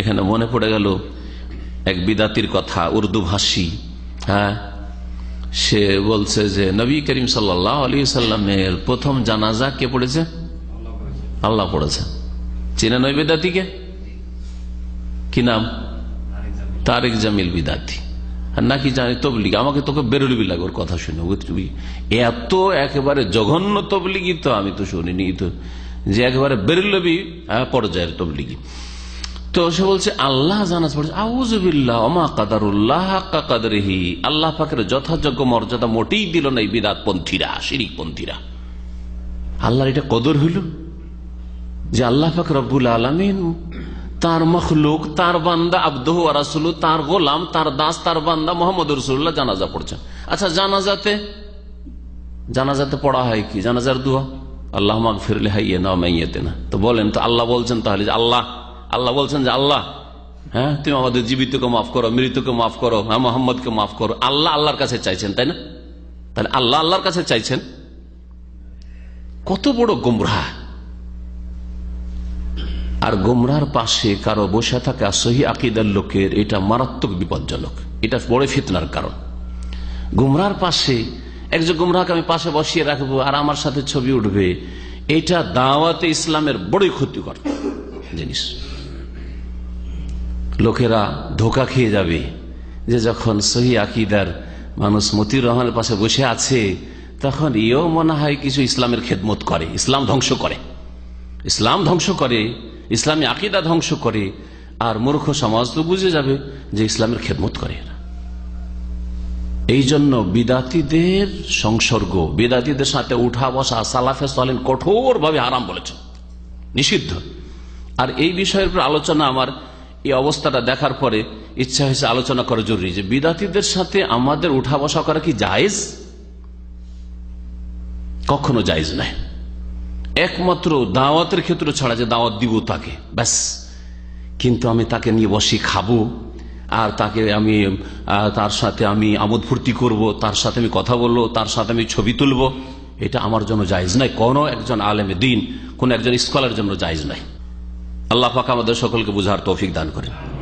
এখানে মনে পড়ে গেল এক বিদাতির কথা উর্দু ভাষী হ্যাঁ সে বলছে যে নবী করিম সাল্লাহ আলী সাল্লামের প্রথম জানাজা কে পড়েছে আল্লাহ পড়েছে চেনা নয় বেদাতিকে কি নাম তারেক জামিল বিদাতি নাকি জানি তবলিগ আমাকে তোকে বেরোলবি লাগে ওর কথা শুনে বুঝলি এত একেবারে জঘন্য তবলিগি তো আমি তো শুনিনি তো যে একেবারে বেরোলবি পর্যায়ের তবলিগি তো সে বলছে আল্লাহ জানাজ আল্লাহ পাকের যথাযোগ্য মর্যাদা মোটেই দিল না এই পন্থীরা বিরাটপন্থীরা পন্থীরা আল্লাহর এটা কদর হইল যে আল্লাহ পাক রব্বুল আলমিন তার মখলুক তার বান্দা আব্দহ রাসুল তার গোলাম তার দাস তার বান্দা মোহাম্মদ রসুল্লাহ জানাজা পড়ছেন আচ্ছা জানাজাতে জানাজাতে পড়া হয় কি জানাজার দোয়া আল্লাহ মাগ ফিরলে হাইয়ে না মাইয়েতে না তো বলেন তো আল্লাহ বলছেন তাহলে আল্লাহ আল্লাহ বলছেন যে আল্লাহ হ্যাঁ তুমি আমাদের জীবিতকে মাফ করো মৃতকে মাফ করো হ্যাঁ মোহাম্মদকে মাফ করো আল্লাহ আল্লাহর কাছে চাইছেন তাই না তাহলে আল্লাহ আল্লাহর কাছে চাইছেন কত বড় গুমরা আর গুমরার পাশে কারো বসে থাকা সহি আকিদার লোকের এটা মারাত্মক বিপজ্জনক এটা বড় ফিতনার কারণ গুমরার পাশে একজন গুমরাহকে আমি পাশে বসিয়ে রাখবো আর আমার সাথে ছবি উঠবে এটা দাওয়াতে ইসলামের বড়ই ক্ষতিকর জিনিস লোকেরা ধোকা খেয়ে যাবে যে যখন সহি আকিদার মানুষ মতির রহমানের পাশে বসে আছে তখন ইও মনে হয় কিছু ইসলামের খেদমত করে ইসলাম ধ্বংস করে ইসলাম ধ্বংস করে ইসলামী আকিদা ধ্বংস করে আর মূর্খ সমাজ তো বুঝে যাবে যে ইসলামের খেদমত করে এই জন্য বিদাতিদের সংসর্গ বিদাতিদের সাথে উঠা বসা সালাফে সালিন কঠোরভাবে আরাম বলেছে নিষিদ্ধ আর এই বিষয়ের উপর আলোচনা আমার এই অবস্থাটা দেখার পরে ইচ্ছা হয়েছে আলোচনা করা জরুরি যে বিদাতিদের সাথে আমাদের উঠা বসা করা কি জায়েজ কখনো জায়েজ নাই একমাত্র দাওয়াতের ক্ষেত্র ছাড়া যে দাওয়াত দিব তাকে ব্যাস কিন্তু আমি তাকে নিয়ে বসি খাবো আর তাকে আমি তার সাথে আমি আমোদ ফুর্তি করব তার সাথে আমি কথা বলবো তার সাথে আমি ছবি তুলব এটা আমার জন্য জায়জ নাই কোনো একজন আলেমে দিন কোন একজন স্কলার জন্য জায়জ নাই আল্লাহ পাক আমাদের সকলকে বুঝার তৌফিক দান করেন